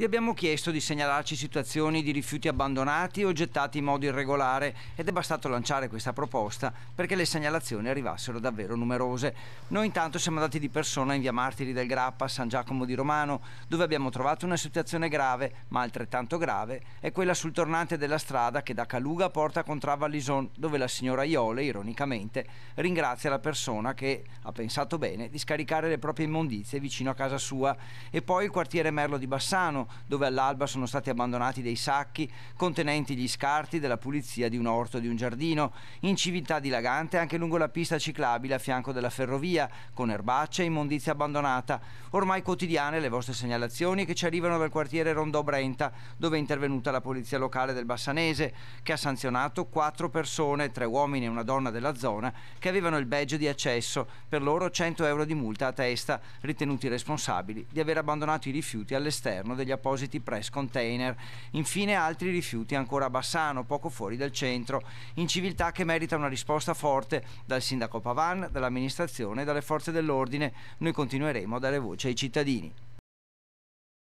Vi abbiamo chiesto di segnalarci situazioni di rifiuti abbandonati o gettati in modo irregolare ed è bastato lanciare questa proposta perché le segnalazioni arrivassero davvero numerose. Noi intanto siamo andati di persona in via Martiri del Grappa, a San Giacomo di Romano, dove abbiamo trovato una situazione grave, ma altrettanto grave, è quella sul tornante della strada che da Caluga porta con Travallison, dove la signora Iole, ironicamente, ringrazia la persona che ha pensato bene di scaricare le proprie immondizie vicino a casa sua e poi il quartiere Merlo di Bassano, dove all'alba sono stati abbandonati dei sacchi contenenti gli scarti della pulizia di un orto e di un giardino, in civiltà dilagante anche lungo la pista ciclabile a fianco della ferrovia, con erbacce e immondizia abbandonata. Ormai quotidiane le vostre segnalazioni che ci arrivano dal quartiere Rondò Brenta, dove è intervenuta la polizia locale del Bassanese, che ha sanzionato quattro persone, tre uomini e una donna della zona, che avevano il badge di accesso, per loro 100 euro di multa a testa, ritenuti responsabili di aver abbandonato i rifiuti all'esterno degli agli appositi press container. Infine altri rifiuti ancora a Bassano, poco fuori dal centro. Inciviltà che merita una risposta forte dal sindaco Pavan, dall'amministrazione e dalle forze dell'ordine. Noi continueremo a dare voce ai cittadini.